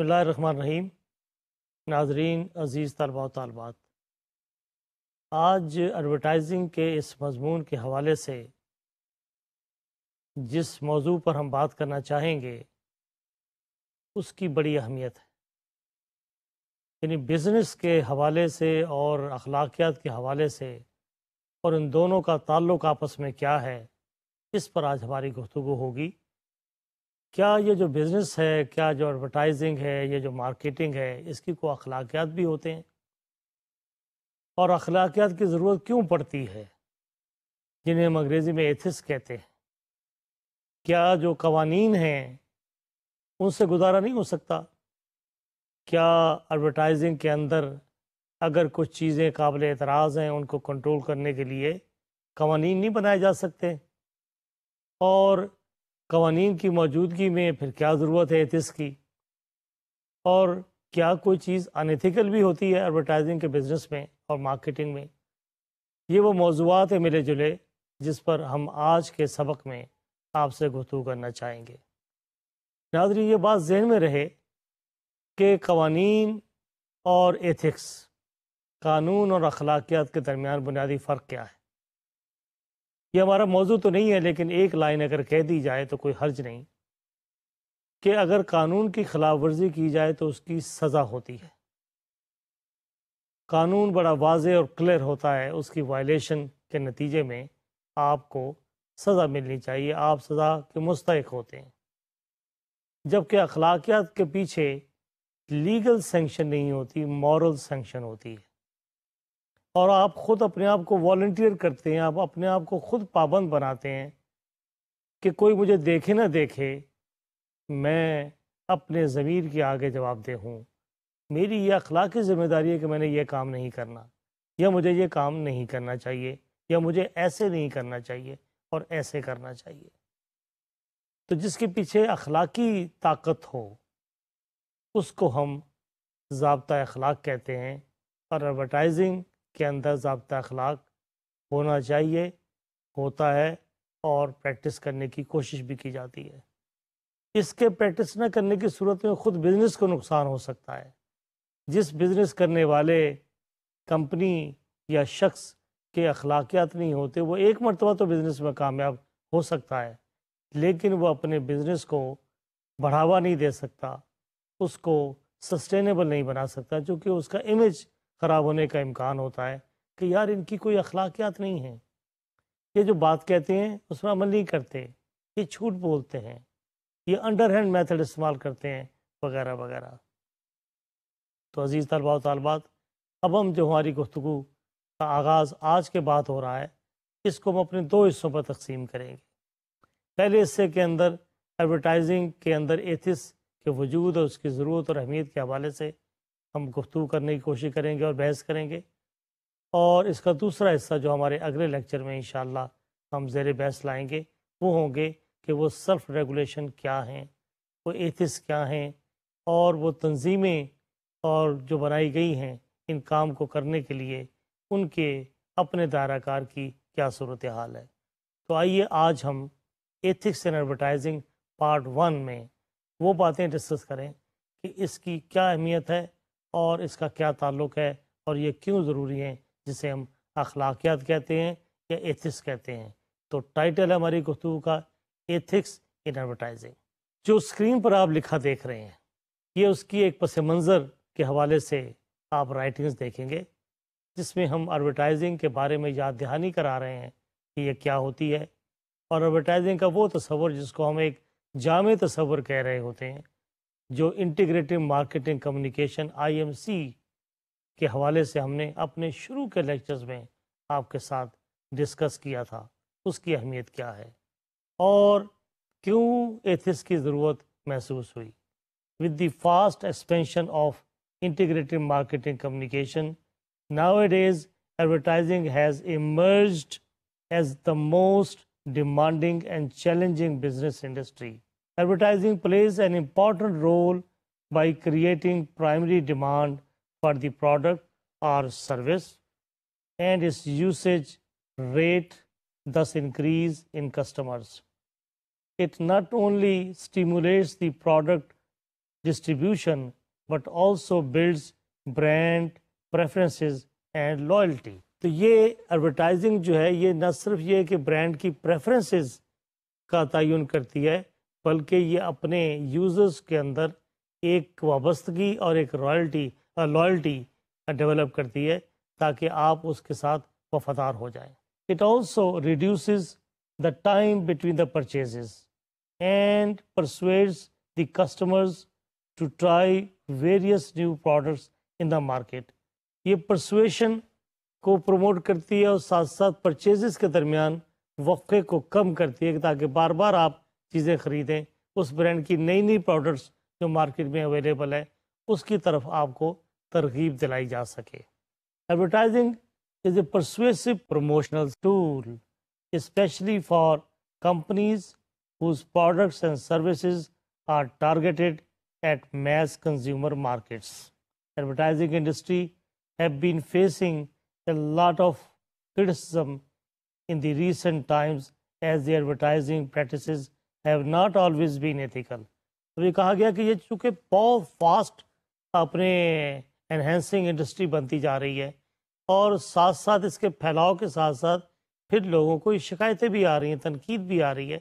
रहीम नाजरीन अज़ीज़ तलबा तलबात आज एडवरटाइजिंग के इस मजमून के हवाले से जिस मौजू पर हम बात करना चाहेंगे उसकी बड़ी अहमियत है यानी बिज़नेस के हवाले से और अखलाकियात के हवाले से और इन दोनों का ताल्लुक आपस में क्या है इस पर आज हमारी गुफ्तु होगी क्या ये जो बिज़नेस है क्या जो एडवर्टाइजिंग है ये जो मार्केटिंग है इसकी कोई अखलाकियात भी होते हैं और अखलाकियात की ज़रूरत क्यों पड़ती है जिन्हें हम अंग्रेज़ी में एथिस कहते हैं क्या जो कवानीन हैं उनसे गुजारा नहीं हो सकता क्या एडवर्टाइजिंग के अंदर अगर कुछ चीज़ें काबिल एतराज़ हैं उनको कंट्रोल करने के लिए कवानीन नहीं बनाए जा सकते और कवानीन की मौजूदगी में फिर क्या ज़रूरत है एथिस की और क्या कोई चीज़ अनथिकल भी होती है एडवर्टाइजिंग के बिज़नेस में और मार्केटिंग में ये वो मौजूद हैं मिले जुले जिस पर हम आज के सबक में आपसे गुफ्तु करना चाहेंगे नाजरी ये बात जहन में रहे कि कवानीन और एथिक्स कानून और अखलाकियात के दरमियान बुनियादी फ़र्क क्या है ये हमारा मौजू तो नहीं है लेकिन एक लाइन अगर कह दी जाए तो कोई हर्ज नहीं कि अगर कानून की खिलाफ वर्जी की जाए तो उसकी सज़ा होती है कानून बड़ा वाज और क्लियर होता है उसकी वायलेशन के नतीजे में आपको सज़ा मिलनी चाहिए आप सज़ा के मुस्तक होते हैं जबकि अखलाकियात के पीछे लीगल सेंक्शन नहीं होती मॉरल सेंक्शन होती है और आप खुद अपने आप को वॉल्टियर करते हैं आप अपने आप को खुद पाबंद बनाते हैं कि कोई मुझे देखे ना देखे मैं अपने ज़मीर के आगे जवाब दे हूँ मेरी ये अखलाकी ज़िम्मेदारी है कि मैंने ये काम नहीं करना या मुझे ये काम नहीं करना चाहिए या मुझे ऐसे नहीं करना चाहिए और ऐसे करना चाहिए तो जिसके पीछे अखलाकी ताकत हो उसको हम जबता अखलाक कहते हैं और एडवर्टाइजिंग के अंदर जबता अखलाक होना चाहिए होता है और प्रैक्टिस करने की कोशिश भी की जाती है इसके प्रैक्टिस न करने की सूरत में ख़ुद बिज़नेस को नुकसान हो सकता है जिस बिज़नेस करने वाले कंपनी या शख्स के अखलाकियात नहीं होते वो एक मरतबा तो बिज़नेस में कामयाब हो सकता है लेकिन वो अपने बिज़नेस को बढ़ावा नहीं दे सकता उसको सस्टेनेबल नहीं बना सकता क्योंकि उसका इमेज ख़राब होने का इम्कान होता है कि यार इनकी कोई अखलाकियात नहीं है ये जो बात कहते हैं उसमें अमल नहीं करते ये छूट बोलते हैं ये अंडर हैंड मैथड इस्तेमाल करते हैं वगैरह वगैरह तो अज़ीज़ तलबा तलबात अब हम जो हमारी गुफ्तु का आगाज़ आज के बाद हो रहा है इसको हम अपने दो हिस्सों पर तकसीम करेंगे पहले हिस्से के अंदर एडवर्टाइजिंग के अंदर एथिस के वजूद और उसकी ज़रूरत और अहमियत के हवाले से हम गुफ्तु करने की कोशिश करेंगे और बहस करेंगे और इसका दूसरा हिस्सा जो हमारे अगले लेक्चर में इन हम जेर बहस लाएंगे वो होंगे कि वो सेल्फ रेगुलेशन क्या हैं वो एथिस क्या हैं और वो तंजीमें और जो बनाई गई हैं इन काम को करने के लिए उनके अपने दायराकार की क्या सूरत हाल है तो आइए आज हम ethics and advertising part one में वो बातें डिस्कस करें कि इसकी क्या अहमियत है और इसका क्या ताल्लुक़ है और ये क्यों ज़रूरी हैं जिसे हम अखलाकियात कहते हैं या एथिक्स कहते हैं तो टाइटल है हमारी गुफ्तु का एथिक्स इन एडवर्टाइजिंग जो स्क्रीन पर आप लिखा देख रहे हैं ये उसकी एक पस मंज़र के हवाले से आप राइटिंग्स देखेंगे जिसमें हम एडवर्टाइजिंग के बारे में याद दहानी करा रहे हैं कि यह क्या होती है और एडवर्टाइजिंग का वो तस्वर जिसको हम एक जाम तस्वर कह रहे होते हैं जो इंटीग्रेटिव मार्केटिंग कम्युनिकेशन आईएमसी के हवाले से हमने अपने शुरू के लेक्चर्स में आपके साथ डिस्कस किया था उसकी अहमियत क्या है और क्यों एथिस की ज़रूरत महसूस हुई with the fast expansion of integrated marketing communication. Nowadays, advertising has emerged as the most demanding and challenging business industry Advertising plays an important role by creating primary demand for the product or service and its usage rate thus increase in customers. It not only stimulates the product distribution but also builds brand preferences and loyalty. So, ये advertising जो है ये न सिर्फ ये कि brand की preferences का तयन करती है बल्कि ये अपने यूज़र्स के अंदर एक वाबस्तगी और एक रॉयल्टी लॉयल्टी डेवलप करती है ताकि आप उसके साथ वफादार हो जाए it also reduce the time between the purchase and persuades the customers to try various new products in the market ये परसुएशन को प्रमोट करती है और साथ साथ परचेजेस के दरमियान वक्फे को कम करती है ताकि बार बार आप चीज़ें ख़रीदें उस ब्रांड की नई नई प्रोडक्ट्स जो मार्केट में अवेलेबल है उसकी तरफ आपको तरगीब दिलाई जा सके advertising is a persuasive promotional tool especially for companies whose products and services are targeted at mass consumer markets. Advertising industry have been facing a lot of criticism in the recent times as the advertising practices have not always been ethical तो ये कहा गया कि ये चूँकि बहुत fast अपने enhancing industry बनती जा रही है और साथ साथ इसके फैलाव के साथ साथ फिर लोगों को शिकायतें भी आ रही हैं तनकीद भी आ रही है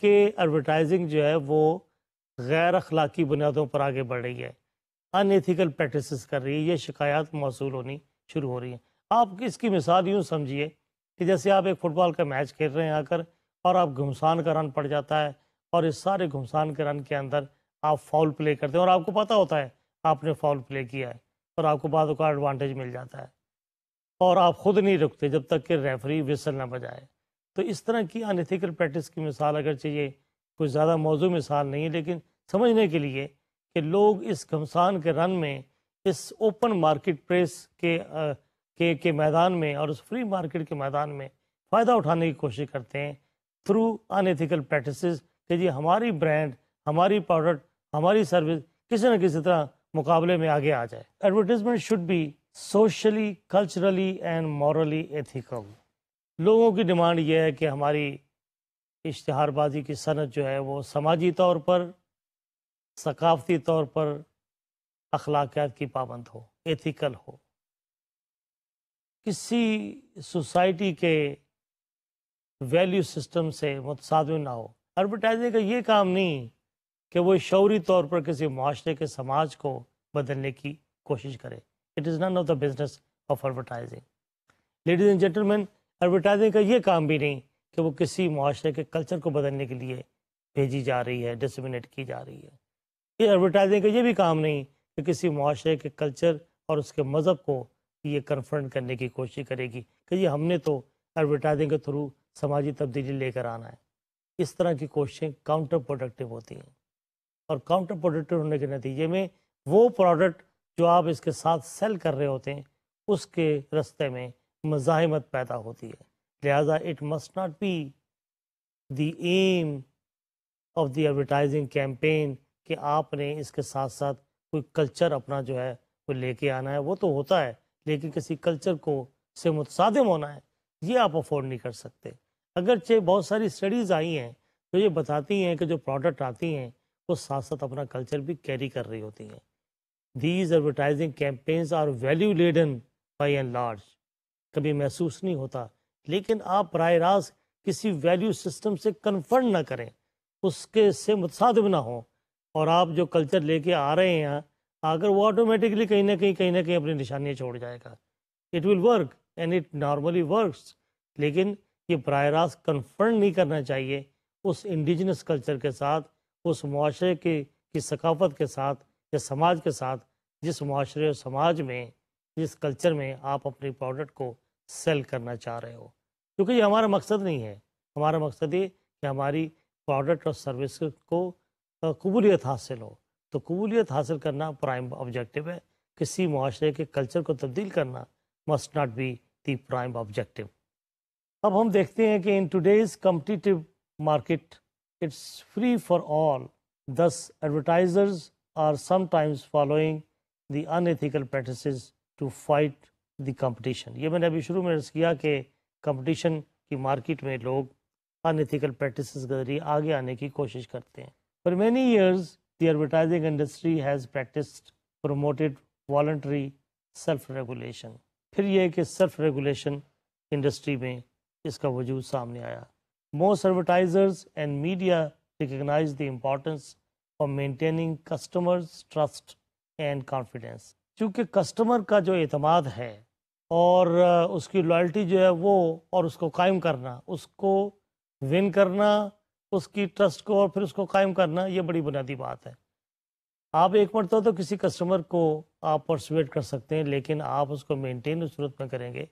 कि एडवर्टाइजिंग जो है वो गैर अखलाकी बुनियादों पर आगे बढ़ रही है अनएथिकल प्रैक्टिस कर रही है ये शिकायत मौसू होनी शुरू हो रही हैं आप इसकी मिसाल यूँ समझिए कि जैसे आप एक फ़ुटबॉल का मैच खेल रहे हैं आकर और आप घुमसान का रन पड़ जाता है और इस सारे घुमसान के रन के अंदर आप फाउल प्ले करते हैं और आपको पता होता है आपने फाउल प्ले किया है और आपको बाद का एडवांटेज मिल जाता है और आप खुद नहीं रुकते जब तक कि रेफरी विसल ना बजाए तो इस तरह की अनथिकल प्रैक्टिस की मिसाल अगर चाहिए कुछ ज़्यादा मौजू मिसाल नहीं है लेकिन समझने के लिए कि लोग इस घमसान के रन में इस ओपन मार्केट प्रेस के आ, के के मैदान में और उस फ्री मार्केट के मैदान में फ़ायदा उठाने की कोशिश करते हैं थ्रू अनथिकल प्रैक्टिस कि जी हमारी ब्रांड हमारी प्रोडक्ट हमारी सर्विस किसी न किसी तरह मुकाबले में आगे आ जाए advertisement should be socially culturally and morally ethical लोगों की डिमांड यह है कि हमारी इश्तहारबाजी की सनत जो है वो समाजी तौर पर सकाफती तौर पर अखलाकियात की पाबंद हो एथिकल हो किसी सोसाइटी के वैल्यू सिस्टम से मुतसाद ना हो एडवर्टाइजिंग का ये काम नहीं कि वो शौरी तौर पर किसी माशरे के समाज को बदलने की कोशिश करे it is none of the business of advertising ladies and gentlemen advertising का ये काम भी नहीं कि वो किसी माशरे के कल्चर को बदलने के लिए भेजी जा रही है डिसमिनेट की जा रही है ये एडवर्टाइजिंग का ये भी काम नहीं कि किसी माशरे के कल्चर और उसके मज़हब को ये कन्फ्रंट करने की कोशिश करेगी कि ये हमने तो एडवर्टाइजिंग के थ्रू समाजी तब्दीली लेकर आना है इस तरह की कोशिशें काउंटर प्रोडक्टिव होती हैं और काउंटर प्रोडक्टिव होने के नतीजे में वो प्रोडक्ट जो आप इसके साथ सेल कर रहे होते हैं उसके रस्ते में मज़ाहमत पैदा होती है लिहाजा it must not be the aim of the advertising campaign कि आपने इसके साथ साथ कोई कल्चर अपना जो है वो लेके आना है वो तो होता है लेकिन किसी कल्चर को से मुतसादम होना है ये आप अफोर्ड नहीं कर सकते अगरचे बहुत सारी स्टडीज़ आई हैं तो ये बताती हैं कि जो प्रोडक्ट आती हैं वो साथ साथ अपना कल्चर भी कैरी कर रही होती हैं these advertising campaigns are value laden by and large कभी महसूस नहीं होता लेकिन आप बर रास्त किसी वैल्यू सिस्टम से कन्फर्म ना करें उसके से मुतसादब ना हो और आप जो कल्चर लेके आ रहे हैं अगर वो ऑटोमेटिकली कहीं ना कहीं कहीं ना कहीं अपनी निशानियाँ छोड़ जाएगा it will work and it normally work लेकिन ये बर रास्त कन्फर्म नहीं करना चाहिए उस इंडिजनस कल्चर के साथ उस माशरे के की सकाफत के साथ या समाज के साथ जिस माशरे और समाज में जिस कल्चर में आप अपने प्रोडक्ट को सेल करना चाह रहे हो क्योंकि ये हमारा मकसद नहीं है हमारा मकसद ये कि हमारी प्रोडक्ट और सर्विस को कबूलियत हासिल हो तो कबूलियत हासिल करना प्राइम ऑब्जेक्टिव है किसी माशरे के कल्चर को तब्दील करना must not be the prime objective अब हम देखते हैं कि in today's competitive market it's free for all thus advertisers are sometimes following the unethical practice to fight the competition ये मैंने अभी शुरू में किया कि कम्पटिशन की मार्केट में लोग अनएथिकल प्रैक्टिस के जरिए आगे आने की कोशिश करते हैं for many years the advertising industry has practice promoted voluntary self regulation फिर यह कि सेल्फ रेगुलेशन इंडस्ट्री में इसका वजूद सामने आया most advertisers and media recognize the importance for maintaining customers trust and confidence क्योंकि कस्टमर का जो अतमाद है और उसकी लॉयल्टी जो है वो और उसको कायम करना उसको विन करना उसकी ट्रस्ट को और फिर उसको कायम करना ये बड़ी बुनियादी बात है आप एक मरतब तो किसी कस्टमर को आप परसुएट कर सकते हैं लेकिन आप उसको मेंटेन उस सूरत में करेंगे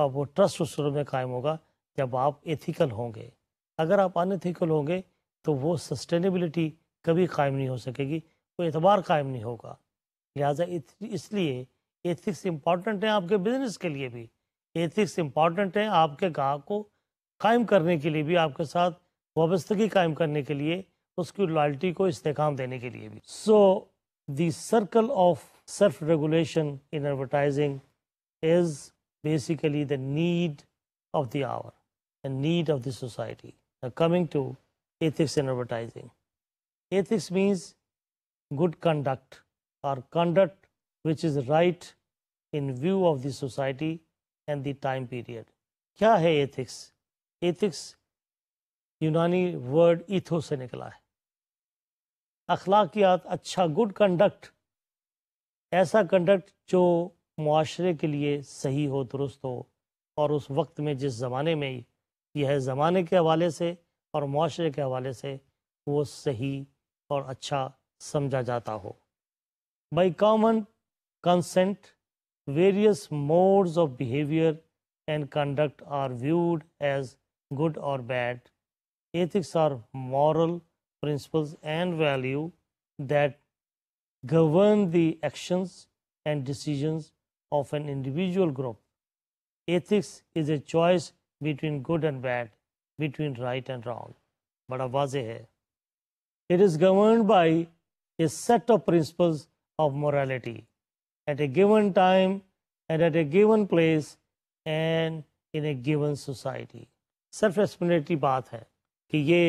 आप वो ट्रस्ट उस सूरत में कायम होगा जब आप एथिकल होंगे अगर आप अनएथिकल होंगे तो वो सस्टेनेबिलिटी कभी कायम नहीं हो सकेगी वो एतबार कायम नहीं होगा लिहाजा इसलिए एथिक्स इम्पॉर्टेंट हैं आपके बिजनेस के लिए भी एथिक्स इम्पॉर्टेंट हैं आपके गाँव को कायम करने के लिए भी आपके साथ वाबस्तगी कायम करने के लिए उसकी लॉयल्टी को इस्तेकाम देने के लिए भी so the circle of self regulation in advertising is basically the need of the hour and need of the society. Now, coming to ethics in advertising. Ethics means good conduct or conduct which is right in view of the society and the time period. Kya hai ethics? Ethics, Yunani word ethos se nikla hai. Akhlaqiyat, अच्छा good conduct. Aisa conduct jo मुआरे के लिए सही हो दुरुस्त हो और उस वक्त में जिस ज़माने में यह ज़माने के हवाले से और माशरे के हवाले से वो सही और अच्छा समझा जाता हो by common consent various modes of behaviour and conduct are viewed as good और bad ethics are moral principles and value that govern the actions and decisions of an individual group ethics is a choice between good and bad, between right and wrong. बड़ा वाज है It is governed by a set of principles of morality at a given time and at a given place and in a given society. Self explanatory बात है कि ये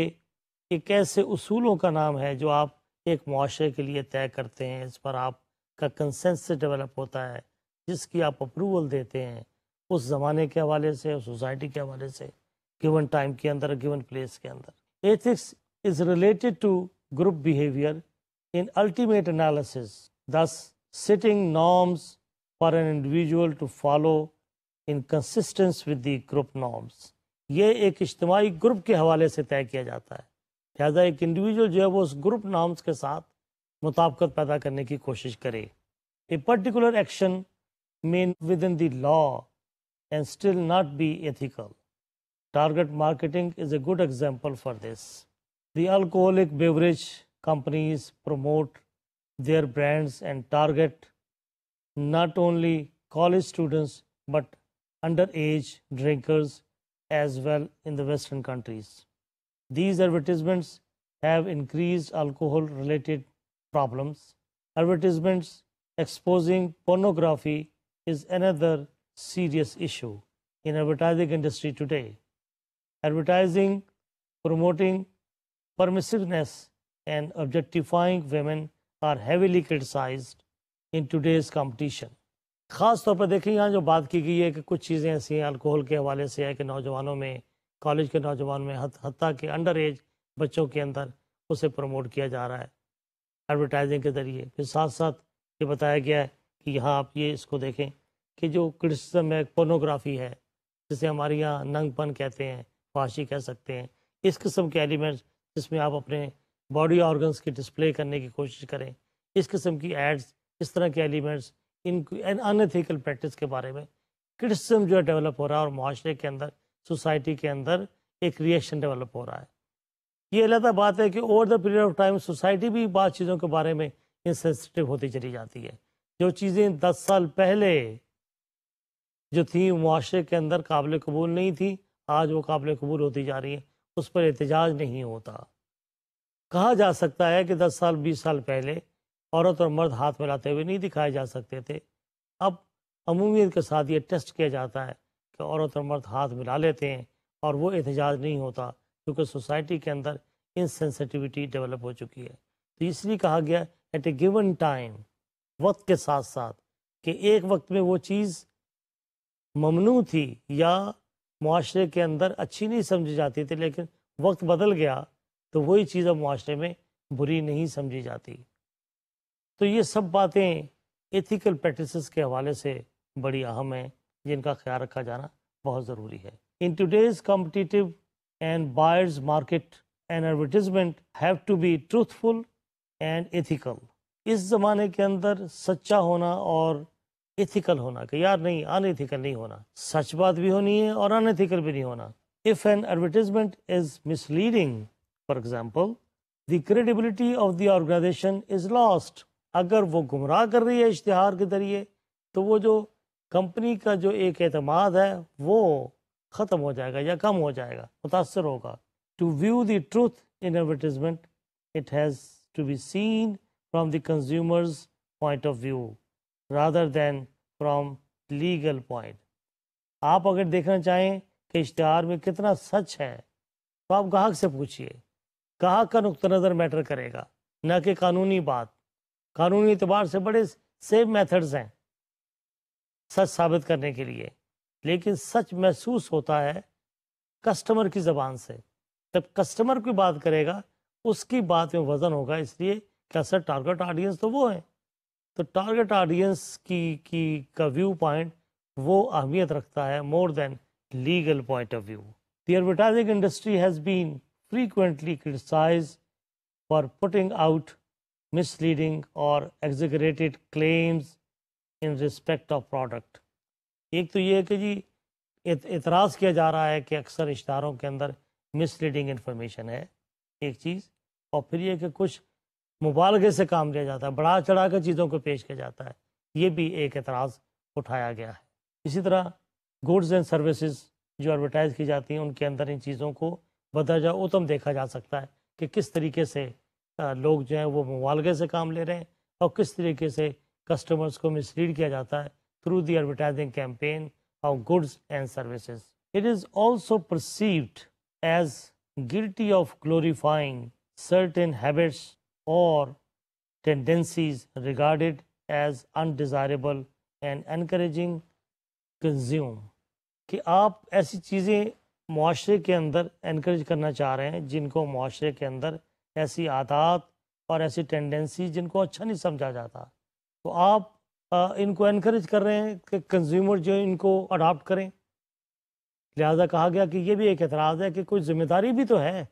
एक ऐसे उसूलों का नाम है जो आप एक माशरे के लिए तय करते हैं इस पर आपका कंसेंस डेवलप होता है जिसकी आप अप्रूवल देते हैं उस ज़माने के हवाले से उस सोसाइटी के हवाले से गिवन टाइम के अंदर गिवन प्लेस के अंदर ethics is related to group behaviour in ultimate analysis thus setting norms for an individual to follow in consistence with the group norms ये एक इज्तमाही ग्रुप के हवाले से तय किया जाता है लिहाजा एक इंडिविजुअल जो है वो उस ग्रुप नॉर्म्स के साथ मुताबकत पैदा करने की कोशिश करे a particular action main within the law and still not be ethical. Target marketing is a good example for this. The alcoholic beverage companies promote their brands and target not only college students but underage drinkers as well in the Western countries. These advertisements have increased alcohol related problems. Advertisements exposing pornography is another serious issue in advertising industry today. Advertising promoting permissiveness and objectifying women are heavily criticized in today's competition. ख़ास तौर पर देखिए यहाँ जो बात की गई है कि कुछ चीज़ें ऐसी हैं अल्कोहल के हवाले से है कि नौजवानों में कॉलेज के नौजवान में हती के अंडर एज बच्चों के अंदर उसे प्रमोट किया जा रहा है एडवर्टाइजिंग के ज़रिए फिर साथ साथ ये बताया गया है कि यहाँ आप ये इसको देखें कि जो क्रिटिसिज्म है पोर्नोग्राफी है जिसे हमारे यहाँ नंगपन कहते हैं फाशी कह सकते हैं इस किस्म के एलिमेंट्स जिसमें आप अपने बॉडी ऑर्गन्स की डिस्प्ले करने की कोशिश करें इस किस्म की एड्स इस तरह के एलिमेंट्स इन अनथिकल प्रैक्टिस के बारे में क्रिटिसम जो है डेवलप हो रहा है और माशरे के अंदर सोसाइटी के अंदर एक रिएक्शन डेवलप हो रहा है ये अलहदा बात है कि over the period of time society भी बात चीज़ों के बारे में इंसेंसिटिव होती चली जाती है जो चीज़ें दस साल पहले जो थी माशरे के अंदर काबिल कबूल नहीं थी आज वो काबिल कबूल होती जा रही है उस पर एहतजाज नहीं होता कहा जा सकता है कि दस साल बीस साल पहले औरत और मर्द हाथ मिलाते हुए नहीं दिखाए जा सकते थे अब अमूमियत के साथ ये टेस्ट किया जाता है कि औरत और मर्द हाथ मिला लेते हैं और वो एहतजाज नहीं होता क्योंकि सोसाइटी के अंदर इनसेंसिटिविटी डेवलप हो चुकी है तो इसलिए कहा गया एट ए गिवन टाइम वक्त के साथ साथ कि एक वक्त में वो चीज़ ममनू थी या माशरे के अंदर अच्छी नहीं समझी जाती थी लेकिन वक्त बदल गया तो वही चीज़ अब माशरे में बुरी नहीं समझी जाती तो ये सब बातें एथिकल प्रैक्टिसेस के हवाले से बड़ी अहम हैं जिनका ख्याल रखा जाना बहुत ज़रूरी है in today's competitive and buyers market and advertisement have to be truthful and ethical इस ज़माने के अंदर सच्चा होना और एथिकल होना कि यार नहीं अनएथिकल नहीं होना सच बात भी होनी है और अनएथिकल भी नहीं होना if an advertisement is misleading for example the credibility of the organisation is lost अगर वो गुमराह कर रही है इश्तहार के जरिए तो वो जो कंपनी का जो एक एतमाद है वो ख़त्म हो जाएगा या कम हो जाएगा मुतासर होगा to view the truth in advertisement it has to be seen from the consumers point of view rather than from legal point आप अगर देखना चाहें कि इश्तहार में कितना सच है तो आप गाहक से पूछिए गाहक का नुक़ नज़र मैटर करेगा न कि कानूनी बात कानूनी अतबार से बड़े सेफ मैथड्स हैं सच साबित करने के लिए लेकिन सच महसूस होता है कस्टमर की ज़बान से जब कस्टमर की बात करेगा उसकी बात में वज़न होगा इसलिए क्या सर टारगेट ऑडियंस तो वो है तो टारगेट ऑडियंस की की का व्यू पॉइंट वो अहमियत रखता है more than legal point of view the advertising industry has been frequently criticise for putting out misleading और exaggerated claims in respect of product एक तो ये है कि जी इतराज़ किया जा रहा है कि अक्सर इश्तारों के अंदर मिसलीडिंग इंफॉर्मेशन है एक चीज़ और फिर यह कि कुछ मुबालगे से काम लिया जाता है बढ़ा चढ़ा कर चीज़ों को पेश किया जाता है ये भी एक एतराज़ उठाया गया है इसी तरह गुड्स एंड सर्विसेज जो एडवर्टाइज़ की जाती हैं उनके अंदर इन चीज़ों को बदरजा उत्तम तो देखा जा सकता है कि किस तरीके से लोग जो हैं वो मुबालगे से काम ले रहे हैं और किस तरीके से कस्टमर्स को मिसलीड किया जाता है through the advertising campaign of goods and services it is also perceived as guilty of glorifying certain habits or tendencies regarded as undesirable and encouraging consume कि आप ऐसी चीज़ें माशरे के अंदर इनक्रेज करना चाह रहे हैं जिनको माशरे के अंदर ऐसी आदात और ऐसी टेंडेंसी जिनको अच्छा नहीं समझा जाता तो आप इनको इनक्रेज कर रहे हैं कि कंज्यूमर जो इनको अडाप्ट करें लिहाजा कहा गया कि ये भी एक एतराज़ है कि कोई ज़िम्मेदारी भी तो है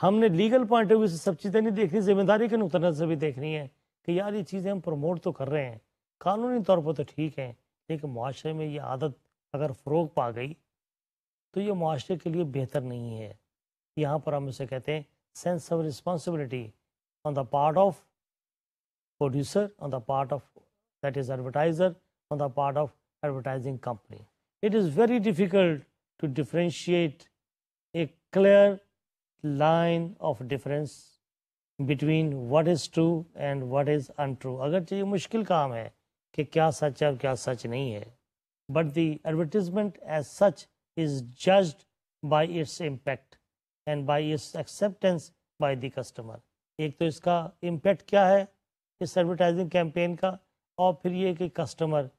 हमने लीगल पॉइंट ऑफ व्यू से सब चीज़ें नहीं देखनी जिम्मेदारी के नुकतर से भी देखनी है कि यार ये चीज़ें हम प्रमोट तो कर रहे हैं कानूनी तौर पर तो ठीक है लेकिन माशरे में ये आदत अगर फ़रोग पा गई तो ये माशरे के लिए बेहतर नहीं है यहाँ पर हम इसे कहते हैं sense of responsibility on the part of producer on the part of that is advertiser on the part of advertising company it is very difficult to differentiate a clear line of difference between what is true and what is untrue अगरचे ये मुश्किल काम है कि क्या सच है और क्या सच नहीं है but the advertisement as such is judged by its impact and by its acceptance by the customer एक तो इसका इम्पैक्ट क्या है इस एडवर्टाइजिंग कैंपेन का और फिर ये कि कस्टमर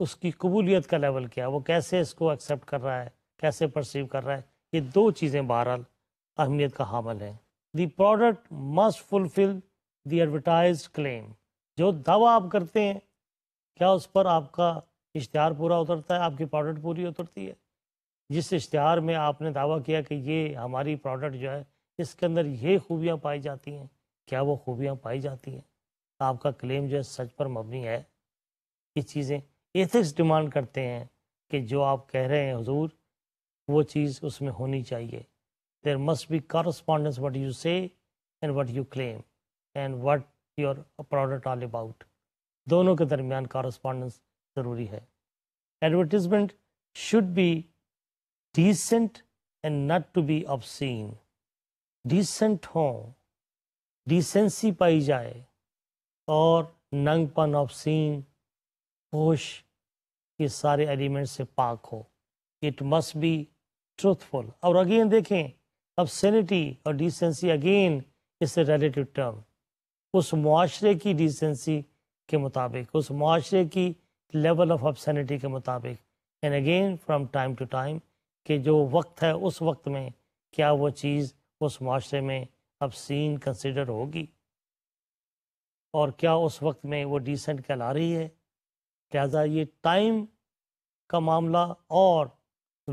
उसकी कबूलियत का लेवल क्या है वो कैसे इसको एक्सेप्ट कर रहा है कैसे परसीव कर रहा है ये दो चीज़ें बहरहाल अहमियत का हामल है the product must fulfil the advertise claim जो दावा आप करते हैं क्या उस पर आपका इश्तहार पूरा उतरता है आपकी प्रोडक्ट पूरी उतरती है जिस इश्तहार में आपने दावा किया कि ये हमारी प्रोडक्ट जो है इसके अंदर ये खूबियाँ पाई जाती हैं क्या वो खूबियाँ पाई जाती हैं आपका क्लेम जो है सच पर मबनी है ये चीज़ें एथिक्स डिमांड करते हैं कि जो आप कह रहे हैं हजूर वो चीज़ उसमें होनी चाहिए there must be correspondence what you say and what you claim and what your product all about dono ke darmiyan correspondence zaruri hai advertisement should be decent and not to be obscene decent ho decency पाई जाए और नंगपन obscene posh ये sare elements se paak ho it must be truthful aur again देखें obscenity और decency again is relative term उस माशरे की decency के मुताबिक उस माशरे की लेवल ऑफ ऑबसेनिटी के मुताबिक and again from time to time कि जो वक्त है उस वक्त में क्या वो चीज़ उस माशरे में अब सीन कंसिडर होगी और क्या उस वक्त में वो डिसेंट कहला रही है लिहाजा ये टाइम का मामला और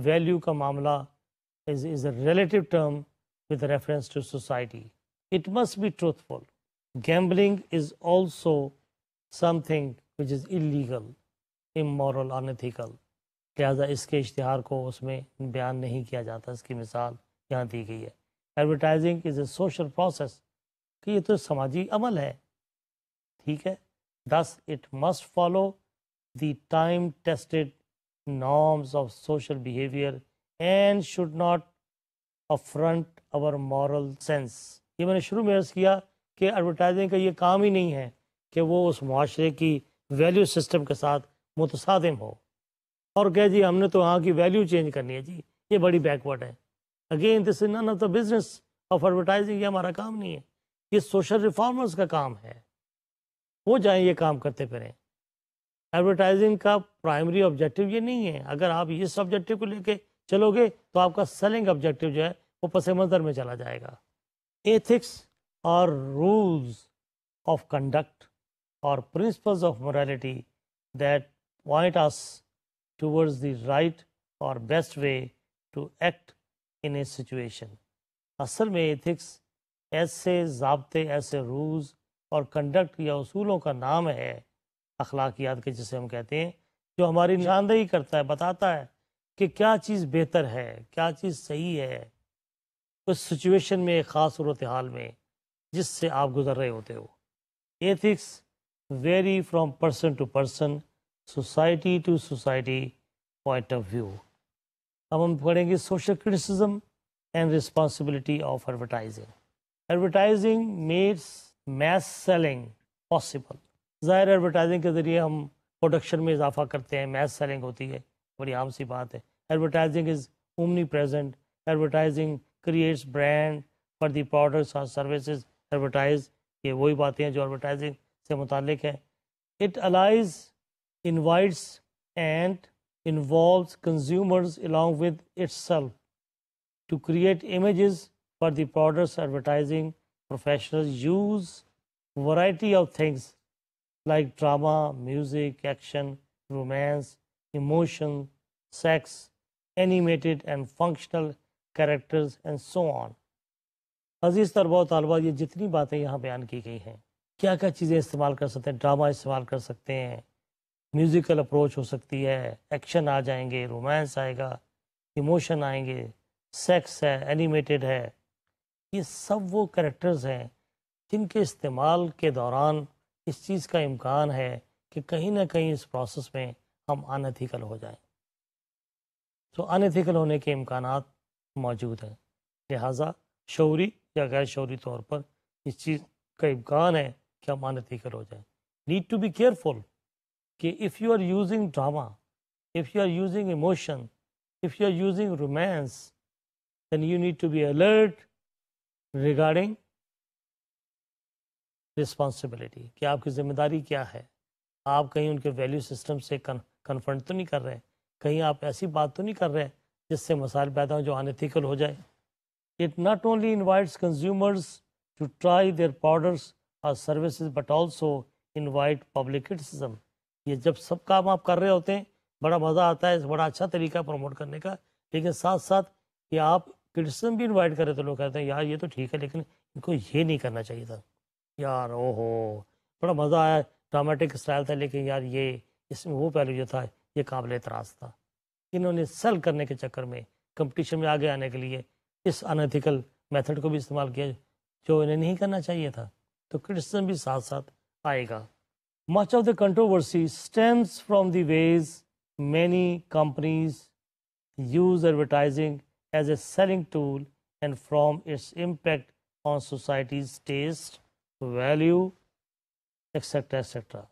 वैल्यू का मामला is, is a relative term with reference to society. It must be truthful. Gambling is also something which is illegal, immoral, unethical. लिहाजा इसके इश्तहार को उसमें बयान नहीं किया जाता इसकी मिसाल यहाँ दी गई है advertising is a social process कि ये तो समाजी अमल है ठीक है thus it must follow the time tested norms of social behaviour and should not affront our moral sense ये मैंने शुरू में अर्ज़ किया कि एडवर्टाइजिंग का ये काम ही नहीं है कि वो उस माशरे की वैल्यू सिस्टम के साथ मुतसादम हो और कह जी हमने तो वहाँ की वैल्यू चेंज करनी है जी ये बड़ी बैकवर्ड है again this is none of the business of advertising ये हमारा काम नहीं है ये सोशल रिफॉर्मर्स का काम है वो जाए ये काम करते फिरें एडवर्टाइजिंग का प्राइमरी ऑब्जेक्टिव ये नहीं है अगर आप इस ऑब्जेक्टिव को लेके चलोगे तो आपका सेलिंग ऑब्जेक्टिव जो है वो पस मंजर में चला जाएगा एथिक्स और रूल्स ऑफ कंडक्ट और principles of morality that point us towards the right और best way to act in a situation असल में एथिक्स ऐसे जबते ऐसे रूल्स और कंडक्ट या असूलों का नाम है अखलाकियात के जिसे हम कहते हैं जो हमारी निशानदेही करता है बताता है कि क्या चीज़ बेहतर है क्या चीज़ सही है उस सिचुएशन में ख़ास सूरत हाल में जिससे आप गुजर रहे होते हो ethics vary from person to person society to society point of view अब हम पढ़ेंगे social criticism and responsibility of advertising advertising makes mass selling possible ज़ाहिर एडवर्टाइजिंग के ज़रिए हम प्रोडक्शन में इजाफा करते हैं मैस सेलिंग होती है बड़ी आम सी बात है advertising is omnipresent advertising creates brand for the products और सर्विसेज एडवर्टाइज ये वही बातें हैं जो एडवर्टाइजिंग से मुतलिक है it always invites and involve consumers along with its to create image for the products advertising professional use variety of things like drama music action romance emotion, sex, animated and functional characters and so on. अजीज़ तलबा तलबा ये जितनी बातें यहाँ बयान की गई हैं क्या क्या चीज़ें इस्तेमाल कर सकते हैं ड्रामा इस्तेमाल कर सकते हैं म्यूज़िकल अप्रोच हो सकती है एक्शन आ जाएंगे रोमांस आएगा इमोशन आएंगे सेक्स है एनिमेटेड है ये सब वो करेक्टर्स हैं जिनके इस्तेमाल के दौरान इस चीज़ का इम्कान है कि कहीं ना कहीं इस प्रोसेस में हम अनथिकल हो जाएं तो अनथिकल होने के इम्कान मौजूद हैं लिहाजा शौरी या गैर शौरी तौर पर इस चीज़ का इम्कान है कि हम अनथिकल हो जाएं नीड टू बी केयरफुल कि if you are using drama if you are using emotion if you are using romance then you need to be alert regarding responsibility कि आपकी ज़िम्मेदारी क्या है आप कहीं उनके वैल्यू सिस्टम से कन कन्फर्ट तो नहीं कर रहे कहीं आप ऐसी बात तो नहीं कर रहे जिससे मसाइल पैदा हों जो अनथिकल हो जाए it not only invites consumers to try their products और service but also invite public criticism ये जब सब काम आप कर रहे होते हैं बड़ा मज़ा आता है बड़ा अच्छा तरीका प्रमोट करने का लेकिन साथ साथ ये आप क्रिटिसम भी इन्वाइट करें तो लोग कहते हैं यार ये तो ठीक है लेकिन इनको ये नहीं करना चाहिए था यार ओहो बड़ा मज़ा आया ड्रामेटिक स्टाइल था लेकिन यार ये इसमें वो पहलू जो था ये काबिल एतराज़ था इन्होंने सेल करने के चक्कर में कंपटीशन में आगे आने के लिए इस अनथिकल मेथड को भी इस्तेमाल किया जो इन्हें नहीं करना चाहिए था तो क्रिटिसिज्म भी साथ साथ आएगा much of the controversy stems from the ways many companies use advertising as a selling tool and from its impact on societies taste value etcetera etcetera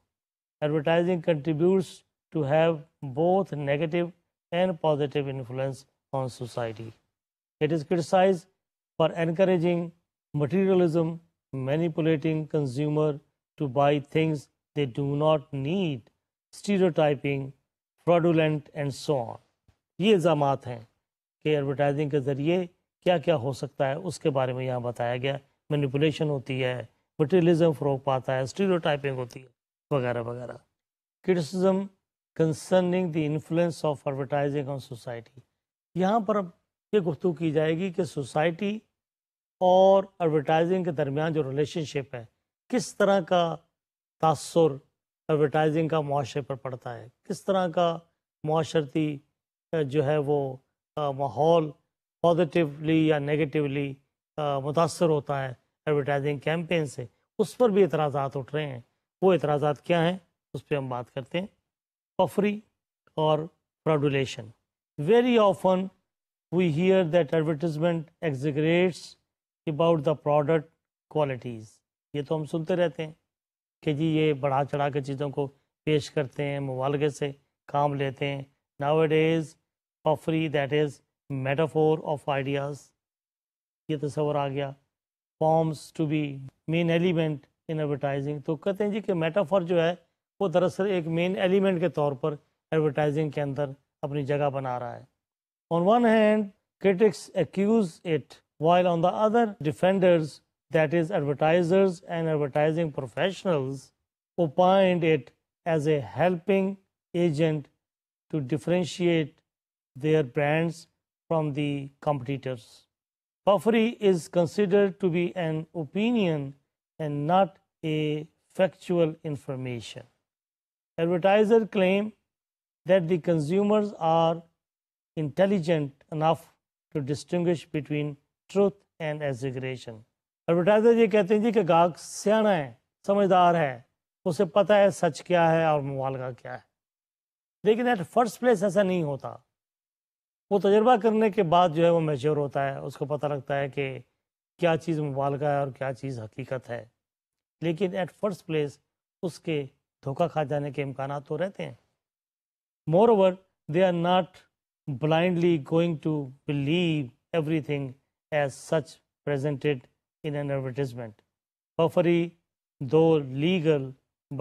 advertising contributes to have both negative and positive influence on society. It is criticized for encouraging materialism, manipulating consumer to buy things they do not need, stereotyping, fraudulent and so on. ye इल्ज़ाम hain ke advertising ke zariye kya kya ho sakta hai uske bare mein yahan bataya gaya manipulation hoti hai materialism फ़रोग पाता hai stereotyping hoti hai वगैरह वगैरह criticism concerning the influence of advertising on society यहाँ पर अब ये गुफ्तु की जाएगी कि सोसाइटी और एडवर्टाइजिंग के दरमियान जो रिलेशनशिप है किस तरह का तासर एडवर्टाइजिंग का माशरे पर पड़ता है किस तरह का माशरती जो है वो माहौल पॉजिटिवली या नेगेटिवली मुतासर होता है एडवर्टाइजिंग कैंपेन से उस पर भी इतराजात उठ रहे हैं वो एतराज़ात क्या हैं उस पर हम बात करते हैं पफरी और प्रोडुलेशन very often we hear that advertisement exaggerates about the product qualities ये तो हम सुनते रहते हैं कि जी ये बढ़ा चढ़ा के चीज़ों को पेश करते हैं मुबालगे से काम लेते हैं now it is puffery that is metaphor of ideas ये तस्वर तो आ गया forms to be main element in advertising तो कहते हैं जी कि मेटाफॉर जो है वो दरअसल एक मेन एलिमेंट के तौर पर एडवर्टाइजिंग के अंदर अपनी जगह बना रहा है on one hand critics accuse it while on the other defenders that is advertisers and advertising professionals opined it as a helping agent to differentiate their brands from the competitors puffery is considered to be an opinion and not a factual information. Advertisers claim that the consumers are intelligent enough to distinguish between truth and exaggeration. Advertiser ये कहते हैं जी कि गाहक सियाना है समझदार है उसे पता है सच क्या है और मुबालगा क्या है लेकिन एट फर्स्ट प्लेस ऐसा नहीं होता वो तजर्बा करने के बाद जो है वो मेच्योर होता है उसको पता लगता है कि क्या चीज़ मुबालगा है और क्या चीज़ हकीकत है लेकिन एट फर्स्ट प्लेस उसके धोखा खा जाने के इम्कान तो रहते हैं moreover they are not blindly going to believe everything as such presented in an advertisement. Puffery, though legal,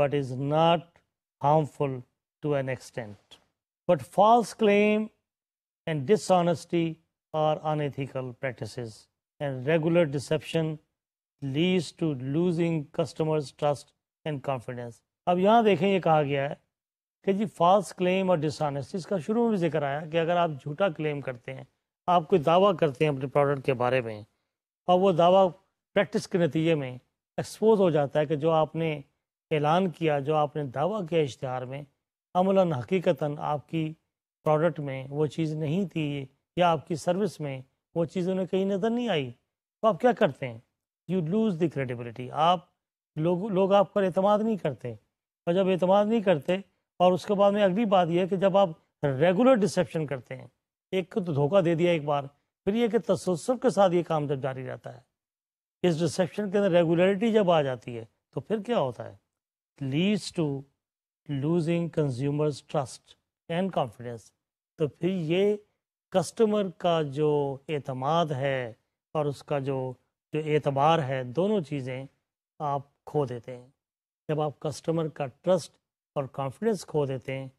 but is not harmful to an extent. But false claim and dishonesty are unethical practices. and regular deception leads to losing customers trust and confidence अब यहाँ देखें ये कहा गया है कि जी false claim और डिसऑनेस्टी इसका शुरू में भी जिक्र आया कि अगर आप झूठा क्लेम करते हैं आप कोई दावा करते हैं अपने प्रोडक्ट के बारे में और वो दावा प्रैक्टिस के नतीजे में एक्सपोज हो जाता है कि जो आपने ऐलान किया जो आपने दावा किया इश्तहार में अमला हकीकता आपकी प्रोडक्ट में वो चीज़ नहीं थी या आपकी सर्विस में वो चीज़ उन्हें कहीं नज़र नहीं आई तो आप क्या करते हैं यू लूज़ द क्रेडिबिलिटी आप लोग लोग आप पर अतमाद नहीं करते और जब अतमाद नहीं करते और उसके बाद में अगली बात यह है कि जब आप रेगुलर डिसेप्शन करते हैं एक को तो धोखा दे दिया एक बार फिर यह कि तसलसल के साथ ये काम जब जारी रहता है इस डिसेप्शन के अंदर रेगुलरिटी जब आ जाती है तो फिर क्या होता है leads to losing consumers trust and confidence तो फिर ये कस्टमर का जो एतमाद है और उसका जो जो एतबार है दोनों चीज़ें आप खो देते हैं जब आप कस्टमर का ट्रस्ट और कॉन्फिडेंस खो देते हैं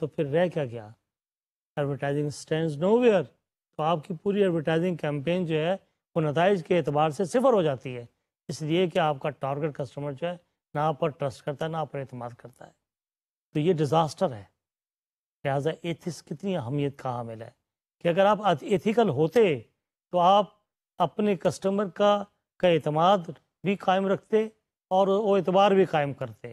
तो फिर रह क्या गया एडवर्टाइजिंग स्टैंड नो वेयर तो आपकी पूरी एडवर्टाइजिंग कैंपेन जो है वो नतज के अतबार से सिफर हो जाती है इसलिए कि आपका टारगेट कस्टमर जो है ना आप पर ट्रस्ट करता है ना आप पर अतमाद करता है तो ये डिज़ास्टर है लिहाजा एथिस कितनी अहमियत का हामिल है कि अगर आप एथिकल होते तो आप अपने कस्टमर का का अतमाद भी कायम रखते और वो एतबार भी कायम करते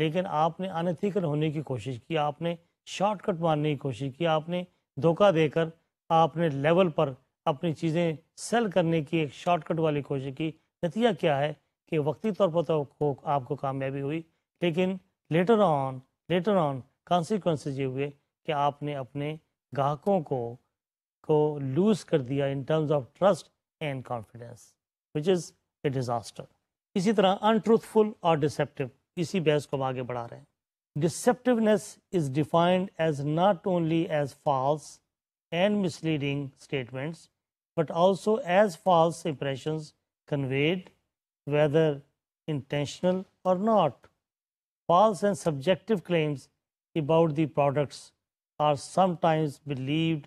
लेकिन आपने अनथिकल होने की कोशिश की आपने शॉर्टकट मारने की कोशिश की आपने धोखा देकर आपने लेवल पर अपनी चीज़ें सेल करने की एक शॉर्टकट वाली कोशिश की नतीजा क्या है कि वक्ती तौर पर तो आपको आपको कामयाबी हुई लेकिन later on later on consequences ये हुए कि आपने अपने ग्राहकों को Lose, लूज कर दिया in terms of trust and confidence which is a disaster इसी तरह अनट्रूथफुल और डिसेप्टिव इसी बहस को आगे बढ़ा रहे deceptiveness is defined as not only as false and misleading statements but also as false impressions conveyed whether intentional or not false and subjective claims about the products are sometimes believed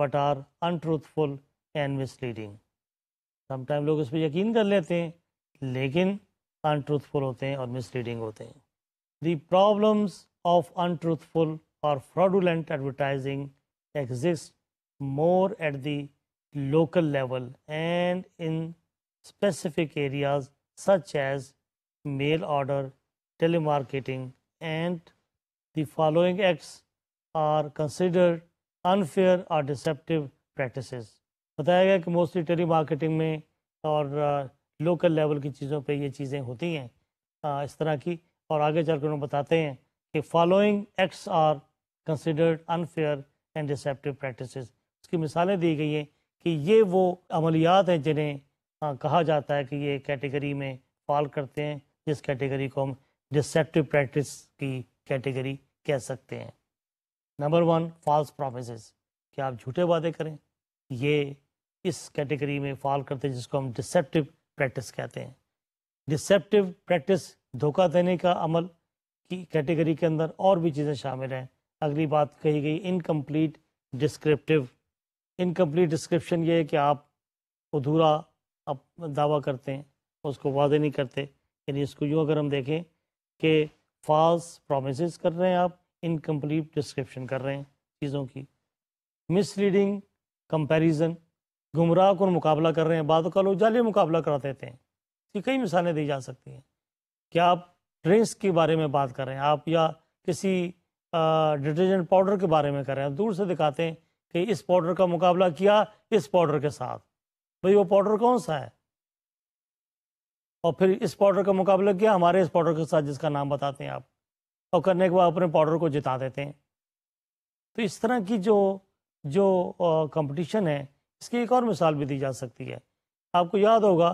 but are untruthful and misleading. Sometimes लोग इस पर यकीन कर लेते हैं लेकिन अनट्रूथफुल होते हैं और मिसलीडिंग होते हैं the problems of more at the local level and in specific areas such as mail order, telemarketing, and the following acts are considered unfair और डिसेप्टिव प्रैक्टिस बताया गया कि मोस्टली टेली मार्केटिंग में और लोकल लेवल की चीज़ों पे ये चीज़ें होती हैं इस तरह की और आगे चल कर बताते हैं कि following acts are considered unfair and deceptive practice इसकी मिसालें दी गई हैं कि ये वो अमलियात हैं जिन्हें कहा जाता है कि ये कैटेगरी में फॉल करते हैं जिस कैटेगरी को हम डिसेप्टिव प्रैक्टिस की कैटेगरी कह सकते हैं नंबर वन फॉल्स प्रोफेसेस कि आप झूठे वादे करें ये इस कैटेगरी में फॉल करते हैं जिसको हम डिसेप्टिव प्रैक्टिस कहते हैं डिसेप्टिव प्रैक्टिस धोखा देने का अमल की कैटेगरी के अंदर और भी चीज़ें शामिल हैं अगली बात कही गई इनकम्प्लीट डिस्क्रिप्टिव इनकम्प्लीट डिस्क्रिप्शन ये है कि आप अधूरा आप दावा करते हैं उसको वादे नहीं करते यानी इसको यूँ अगर हम देखें कि फॉल्स प्रोमिस कर रहे हैं आप इनकम्प्लीट डिस्क्रिप्शन कर रहे हैं चीज़ों की मिसलीडिंग कंपैरिजन गुमराह को मुकाबला कर रहे हैं बाद का लोग जाली मुकाबला करा देते हैं इसकी कई मिसालें दी जा सकती हैं क्या आप ड्रिंक्स के बारे में बात कर रहे हैं आप या किसी डिटर्जेंट पाउडर के बारे में कर रहे हैं दूर से दिखाते हैं कि इस पाउडर का मुकाबला किया इस पाउडर के साथ भाई वो पाउडर कौन सा है और फिर इस पाउडर का मुकाबला किया हमारे इस पाउडर के साथ जिसका नाम बताते हैं आप और करने के बाद अपने पाउडर को जिता देते हैं तो इस तरह की जो जो कंपटीशन है इसकी एक और मिसाल भी दी जा सकती है आपको याद होगा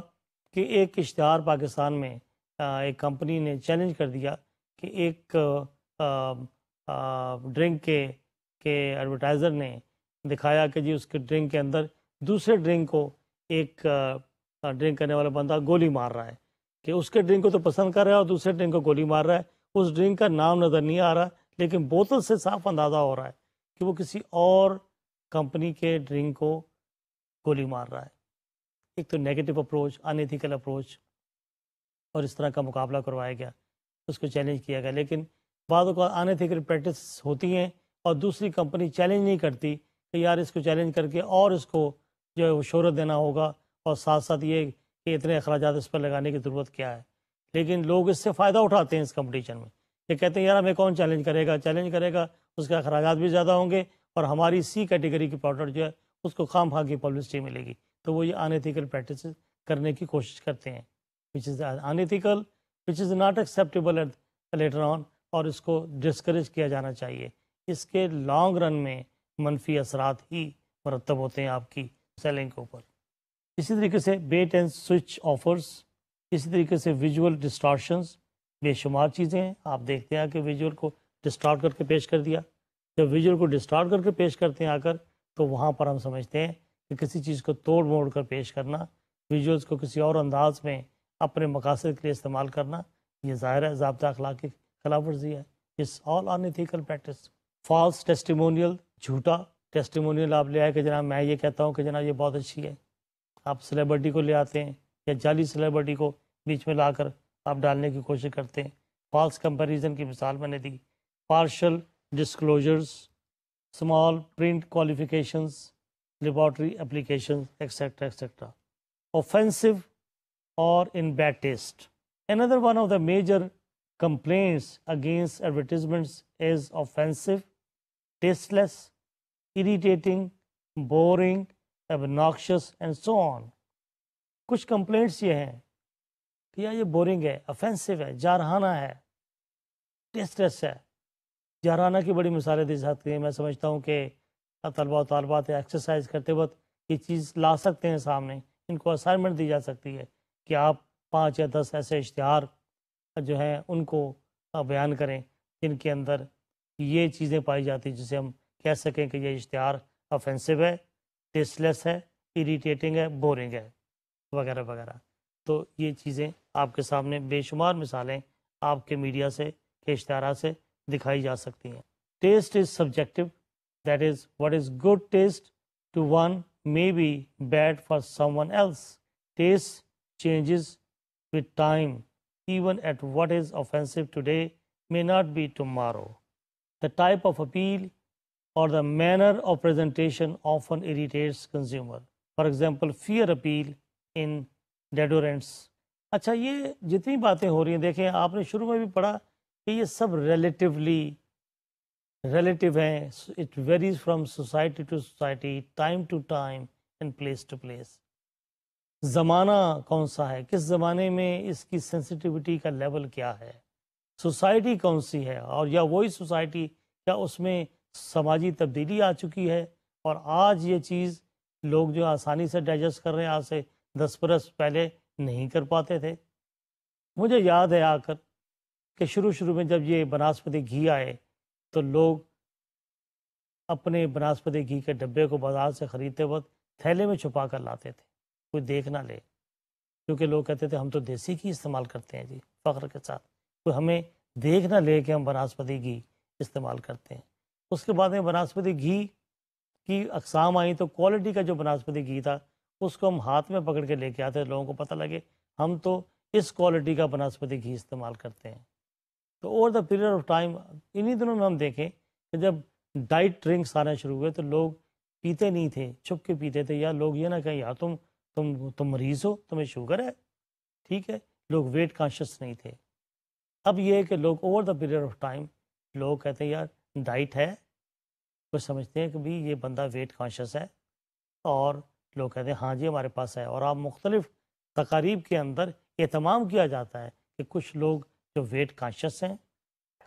कि एक इश्तहार पाकिस्तान में आ, एक कंपनी ने चैलेंज कर दिया कि एक आ, आ, ड्रिंक के के एडवर्टाइज़र ने दिखाया कि जी उसके ड्रिंक के अंदर दूसरे ड्रिंक को एक ड्रिंक करने वाला बंदा गोली मार रहा है कि उसके ड्रिंक को तो पसंद कर रहा है और दूसरे ड्रिंक को गोली मार रहा है उस ड्रिंक का नाम नज़र नहीं आ रहा लेकिन बोतल से साफ अंदाज़ा हो रहा है कि वो किसी और कंपनी के ड्रिंक को गोली मार रहा है एक तो नेगेटिव अप्रोच अनएथिकल अप्रोच और इस तरह का मुकाबला करवाया गया उसको चैलेंज किया गया लेकिन बाद अनएथिकल प्रैक्टिस होती हैं और दूसरी कंपनी चैलेंज नहीं करती कि यार इसको चैलेंज करके और इसको जो है वो शहरत देना होगा और साथ साथ ये कि इतने अखराज इस पर लगाने की ज़रूरत क्या है लेकिन लोग इससे फ़ायदा उठाते हैं इस कंपटीशन में ये कहते हैं यार हमें कौन चैलेंज करेगा चैलेंज करेगा उसके अखराज भी ज़्यादा होंगे और हमारी सी कैटेगरी की प्रोडक्ट जो है उसको खाम खा की पब्लिसिटी मिलेगी तो वो ये अनथिकल प्रैक्टिस करने की कोशिश करते हैं which is unethical which is not acceptable at later on और इसको डिस्करेज किया जाना चाहिए इसके लॉन्ग रन में मनफी असरा ही मरतब होते हैं आपकी सेलिंग के ऊपर इसी तरीके से बेट एंड स्विच ऑफर्स इसी तरीके से विजुअल डिस्ट्रॉशंस बेशुमार चीज़ें हैं आप देखते हैं कि विजुअल को डिस्टॉर्ट करके पेश कर दिया जब विजुअल को डिस्टॉर्ट करके पेश करते हैं आकर तो वहाँ पर हम समझते हैं कि किसी चीज़ को तोड़ मोड़ कर पेश करना विजुअल्स को किसी और अंदाज में अपने मकासद के लिए इस्तेमाल करना ये ज़ाहिर है जबता अखलाक की खिलाफ वर्जी है इस all on practice false testimonial झूठा टेस्टिमोनियल आप ले आए कि जनाब मैं ये कहता हूँ कि जनाब ये बहुत अच्छी है आप सेलिब्रिटी को ले आते हैं या जाली सेलिब्रिटी को बीच में लाकर आप डालने की कोशिश करते हैं फॉल्स कंपैरिजन की मिसाल मैंने दी partial disclosures small print qualifications laboratory application etcetera etcetera offensive और in bad taste another one of the major complaints against advertisements as offensive tasteless irritating boring obnoxious and so on कुछ complaints ये हैं भैया ये boring है offensive है जारहाना है tasteless है जारहाना की बड़ी मिसालें दी जाती हैं मैं समझता हूँ कि तलबा तलबात एक्सरसाइज करते वक्त ये चीज़ ला सकते हैं सामने इनको असाइनमेंट दी जा सकती है कि आप पाँच या दस ऐसे इश्तहार जो हैं उनको बयान करें जिनके अंदर ये चीज़ें पाई जाती जिसे हम कह सकें कि ये इश्तहार ऑफेंसिव है टेस्टलेस है इरीटेटिंग है बोरिंग है वगैरह वगैरह तो ये चीज़ें आपके सामने बेशुमार मिसालें आपके मीडिया से के इश्तार से दिखाई जा सकती हैं taste is subjective that is what is good taste to one may be bad for someone else taste changes with time even at what is offensive today may not be tomorrow the type of appeal और the manner of presentation of an irritates consumer for example fear appeal in deodorants अच्छा ये जितनी बातें हो रही हैं देखें आपने शुरू में भी पढ़ा कि ये सब रिलेटिवली रिलेटिव हैं it varies from society to society time to time and place to place ज़माना कौन सा है किस ज़माने में इसकी सेंसिटिविटी का लेवल क्या है सोसाइटी कौन सी है और या वही सोसाइटी क्या उसमें समाजी तब्दीली आ चुकी है और आज ये चीज़ लोग जो आसानी से डाइजेस्ट कर रहे हैं आज से दस बरस पहले नहीं कर पाते थे मुझे याद है आकर कि शुरू शुरू में जब ये बनस्पति घी आए तो लोग अपने बनस्पति घी के डब्बे को बाजार से ख़रीदते वक्त थैले में छुपा कर लाते थे कोई देख ना ले क्योंकि लोग कहते थे हम तो देसी घी इस्तेमाल करते हैं जी फ़ख्र के साथ कोई तो हमें देख ना ले कि हम बनस्पति घी इस्तेमाल करते हैं उसके बाद में बनस्पति घी की अकसाम आई तो क्वालिटी का जो बनस्पति घी था उसको हम हाथ में पकड़ के लेके आते लोगों को पता लगे हम तो इस क्वालिटी का बनस्पति घी इस्तेमाल करते हैं तो over the period of time इन्हीं दिनों में हम देखें कि जब डाइट ड्रिंक्स आना शुरू हुए तो लोग पीते नहीं थे छुप के पीते थे या लोग ये ना कहें यार तुम तुम तुम मरीज़ हो तुम्हें शुगर है ठीक है लोग वेट कॉन्शियस नहीं थे अब ये है कि लोग over the period of time लोग कहते हैं यार डाइट है वो समझते हैं कि भाई ये बंदा वेट कॉन्शियस है और लोग कहते हैं हाँ जी हमारे पास है और आप मुख्तलिफ तकारीब के अंदर एहतमाम किया जाता है कि कुछ लोग जो वेट कॉन्शस हैं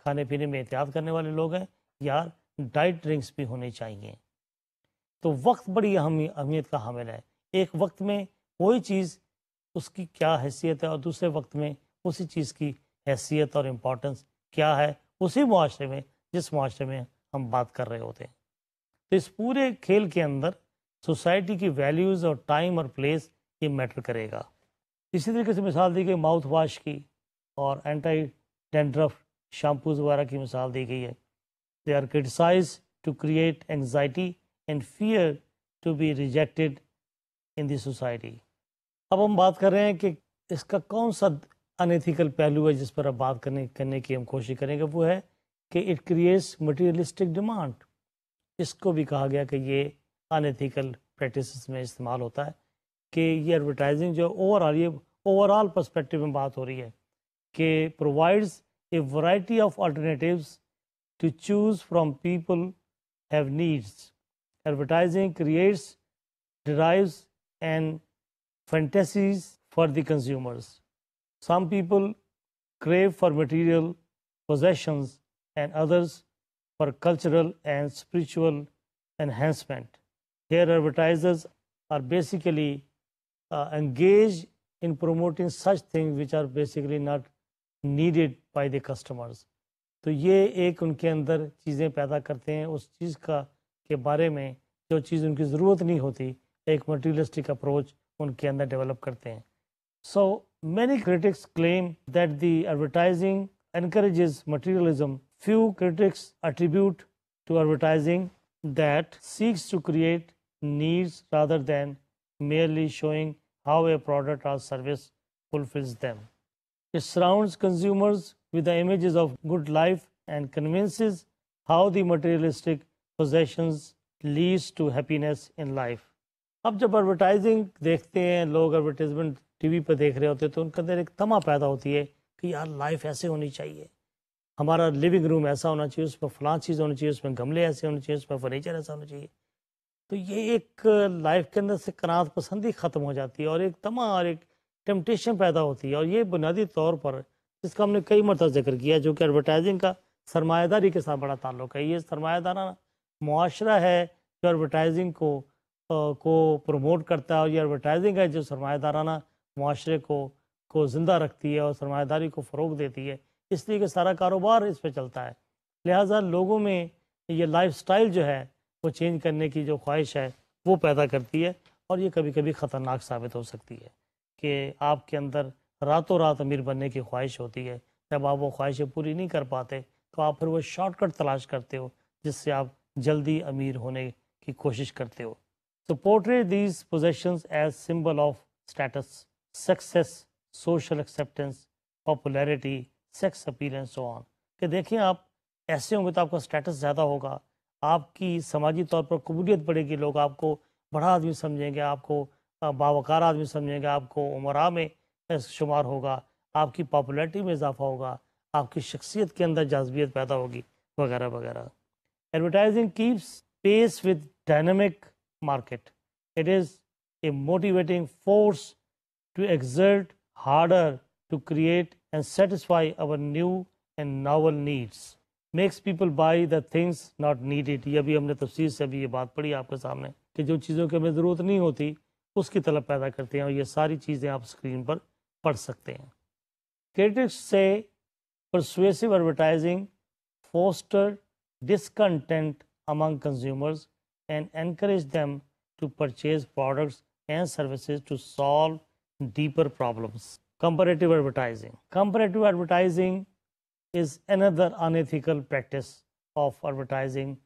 खाने पीने में एहतियात करने वाले लोग हैं यार डाइट ड्रिंक्स भी होने चाहिए तो वक्त बड़ी अहमियत का हामिल है एक वक्त में कोई चीज़ उसकी क्या हैसियत है और दूसरे वक्त में उसी चीज़ की हैसियत और इम्पोर्टेंस क्या है उसी माशरे में जिस माशरे में हम बात कर रहे होते हैं तो इस पूरे खेल के अंदर सोसाइटी की वैल्यूज़ और टाइम और प्लेस ये मैटर करेगा इसी तरीके से मिसाल दी गई माउथ वाश की और एंटी डेंड्रफ शैम्पूज वगैरह की मिसाल दी गई है they are criticise to create anxiety and fear to be rejected in the society अब हम बात कर रहे हैं कि इसका कौन सा अनएथिकल पहलू है जिस पर अब बात करने करने की हम कोशिश करेंगे वो है कि इट क्रिएट्स मटेरियलिस्टिक डिमांड इसको भी कहा गया कि ये अनएथिकल प्रैक्टिस में इस्तेमाल होता है कि ये एडवर्टाइजिंग जो ओवरऑल ये ओवरऑल पर्सपेक्टिव में बात हो रही है कि provides a variety of alternatives to choose from people have needs advertising creates derives and fantasies for the consumers. Some people crave for material possessions and others for cultural and spiritual enhancement. their advertisers are basically uh, engaged in promoting such things which are basically not needed by the customers. to ye ek unke andar cheeze paida karte hain us cheez ka ke bare mein jo cheez unki zarurat nahi hoti ek materialistic approach unke andar develop karte hain so many critics claim that the advertising encourages materialism, few critics attribute to advertising that seeks to create needs rather than merely showing how a product or service fulfills them. It surrounds consumers with the images of good life and convinces how the materialistic possessions leads to happiness in life. अब जब advertising देखते हैं लोग advertisement TV पर देख रहे होते हैं तो उनके अंदर एक तमा पैदा होती है कि यार लाइफ ऐसे होनी चाहिए हमारा लिविंग रूम ऐसा होना चाहिए उसमें फलां चीज़ होनी चाहिए उसमें गमले ऐसे होने चाहिए उसमें फर्नीचर ऐसा होना चाहिए तो ये एक लाइफ के अंदर से कनात पसंदी ख़त्म हो जाती है और एक तमा और एक टेम्पटेशन पैदा होती है और ये बुनियादी तौर पर जिसका हमने कई मरतब जिक्र किया जो कि एडवर्टाइजिंग का सरमादारी के साथ बड़ा ताल्लुक है ये सरमादारा माशरा है जो एडवर्टाइजिंग को आ, को प्रमोट करता है और ये एडवर्टाइजिंग है जो सरमादाराना माशरे को को ज़िंदा रखती है और सरमादारी को फ़रोग देती है इसलिए कि सारा कारोबार इस पर चलता है लिहाजा लोगों में ये लाइफ स्टाइल जो है को चेंज करने की जो ख्वाहिश है वो पैदा करती है और ये कभी कभी ख़तरनाक साबित हो सकती है कि आपके अंदर रातों रात अमीर बनने की ख्वाहिश होती है जब आप वो ख्वाहिशें पूरी नहीं कर पाते तो आप फिर वो शॉर्टकट तलाश करते हो जिससे आप जल्दी अमीर होने की कोशिश करते हो तो portray these possessions as symbol of status success social acceptance popularity sex appeal and so on कि देखें आप ऐसे होंगे तो आपका स्टेटस ज़्यादा होगा आपकी समाजी तौर पर कबूलियत बढ़ेगी लोग आपको बड़ा आदमी समझेंगे आपको बावकार आदमी समझेंगे आपको उमरा में शुमार होगा आपकी पॉपुलरिटी में इजाफा होगा आपकी शख्सियत के अंदर जज्बियत पैदा होगी वगैरह वगैरह advertising keeps pace with dynamic market it is a motivating force to exert harder to create and satisfy our new and novel needs makes people buy the things not needed ये भी हमने तफसीर से अभी ये बात पढ़ी आपके सामने कि जो चीज़ों की हमें ज़रूरत नहीं होती उसकी तलब पैदा करते हैं और ये सारी चीज़ें आप स्क्रीन पर पढ़ सकते हैं क्रिटिक्स से persuasive advertising foster discontent among consumers and encourage them to purchase products and services to solve deeper problems. Comparative advertising. Comparative advertising is another unethical practice of advertising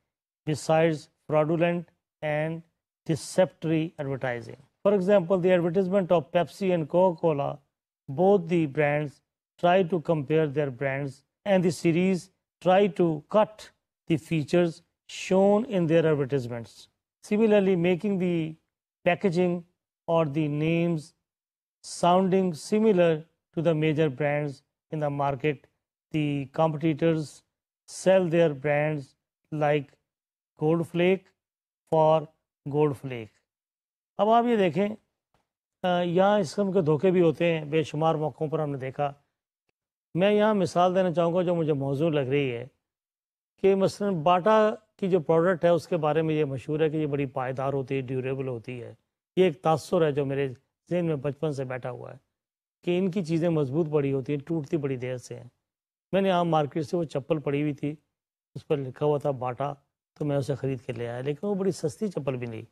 besides fraudulent and deceptory advertising. For example, the advertisement of Pepsi and Coca-Cola, both the brands try to compare their brands and the series try to cut the features shown in their advertisements. Similarly, making the packaging or the names sounding similar to the major brands in the market the competitors sell their brands like gold flake for gold flake अब आप ये देखें यहाँ इस कम के धोखे भी होते हैं बेशुमार मौक़ों पर हमने देखा मैं यहाँ मिसाल देना चाहूँगा जो मुझे मौजू लग रही है कि मसलन बाटा की जो प्रोडक्ट है उसके बारे में ये मशहूर है कि ये बड़ी पायदार होती है ड्यूरेबल होती है ये एक तासर है जो मेरे जहन में बचपन से बैठा हुआ है कि इनकी चीज़ें मजबूत बड़ी होती हैं टूटती बड़ी देर से हैं मैंने आम मार्केट से वो चप्पल पड़ी हुई थी उस पर लिखा हुआ था बाटा तो मैं उसे ख़रीद के ले आया लेकिन वो बड़ी सस्ती चप्पल भी नहीं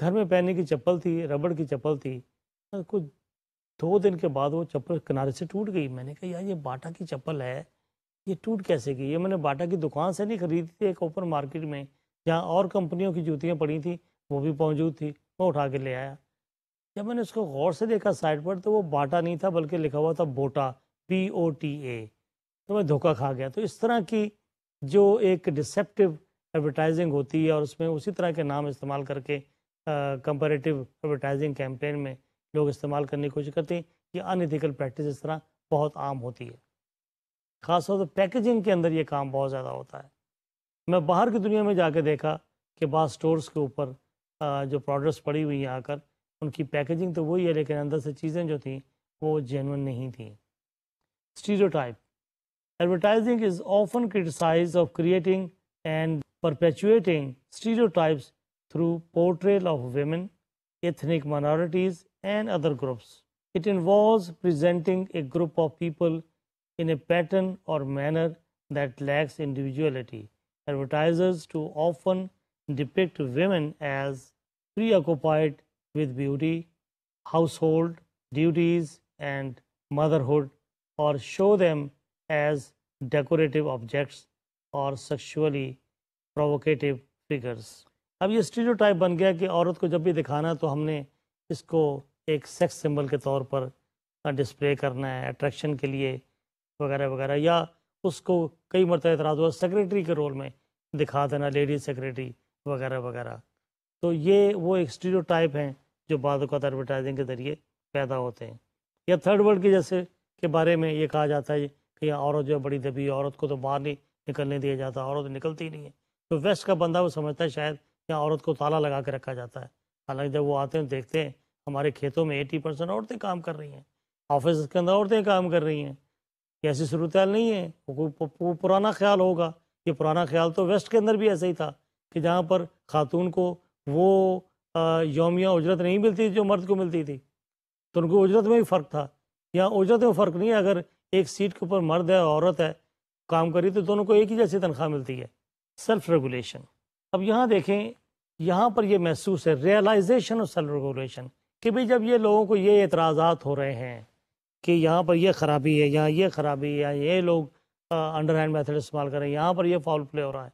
घर में पहनने की चप्पल थी रबड़ की चप्पल थी कुछ दो दिन के बाद वो चप्पल किनारे से टूट गई मैंने कहा यार ये बाटा की चप्पल है ये टूट कैसे गई ये मैंने बाटा की दुकान से नहीं खरीदी थी एक ओपन मार्केट में जहाँ और कंपनियों की जूतियाँ पड़ी थी वो भी मौजूद थी मैं उठा के ले आया जब मैंने उसको गौर से देखा साइड पर तो वो बाटा नहीं था बल्कि लिखा हुआ था बोटा बी ओ टी ए तो मैं धोखा खा गया तो इस तरह की जो एक डिसेप्टिव एडवर्टाइजिंग होती है और उसमें उसी तरह के नाम इस्तेमाल करके कंपेरेटिव एडवर्टाइजिंग कैंपेन में लोग इस्तेमाल करने की कोशिश करते हैं ये अनथिकल प्रैक्टिस इस तरह बहुत आम होती है खासतौर पर पैकेजिंग के अंदर ये काम बहुत ज़्यादा होता है मैं बाहर की दुनिया में जाके देखा कि बाद स्टोर्स के ऊपर जो प्रोडक्ट्स पड़ी हुई हैं आकर उनकी पैकेजिंग तो वही है लेकिन अंदर से चीज़ें जो थी वो जेनवन नहीं थी stereotype Advertising is often criticized of creating and perpetuating stereotypes through portrayal of women, ethnic minorities, and other groups. It involves presenting a group of people in a pattern or manner that lacks individuality. Advertisers too often depict women as preoccupied with beauty, household duties, and motherhood, or show them as decorative objects और sexually provocative figures अब ये type बन गया कि औरत को जब भी दिखाना तो हमने इसको एक सेक्स सिंबल के तौर पर डिस्प्ले करना है अट्रैक्शन के लिए वगैरह वगैरह या उसको कई मरतब एतराज़ हुआ सेक्रेटरी के रोल में दिखा देना लेडीज सेक्रेटरी वगैरह वगैरह तो ये वो एक टाइप हैं जो बाद एडवर्टाइजिंग के ज़रिए पैदा होते हैं या थर्ड वर्ल्ड के जैसे के बारे में ये कहा जाता है कि औरत जो बड़ी दबी औरत को तो बाहर नहीं निकलने दिया जाता औरत निकलती नहीं है तो वेस्ट का बंदा वो समझता है शायद यहाँ औरत को ताला लगा के रखा जाता है हालांकि जब वो आते हैं देखते हैं हमारे खेतों में एटी परसेंट औरतें काम कर रही हैं ऑफिस के अंदर औरतें काम कर रही हैं ऐसी सूरत नहीं है वो पुराना ख्याल होगा ये पुराना ख्याल तो वेस्ट के अंदर भी ऐसा ही था कि जहाँ पर खातून को वो योमिया उजरत नहीं मिलती जो मर्द को मिलती थी तो उनको उजरत में भी फ़र्क था यहाँ उजरत में फ़र्क नहीं है अगर एक सीट के ऊपर मर्द है औरत है काम करी तो दोनों को एक ही जैसी तनख्वाह मिलती है सेल्फ रेगुलेशन अब यहाँ देखें यहाँ पर यह महसूस है रियलाइजेशन ऑफ सेल्फ रेगुलेशन कि भाई जब ये लोगों को ये एतराज़ात हो रहे हैं कि यहाँ पर यह ख़राबी है यहाँ ये ख़राबी है यहाँ ये लोग अंडर हैंड मैथड इस्तेमाल कर रहे हैं यहाँ पर यह फाउल प्ले हो रहा है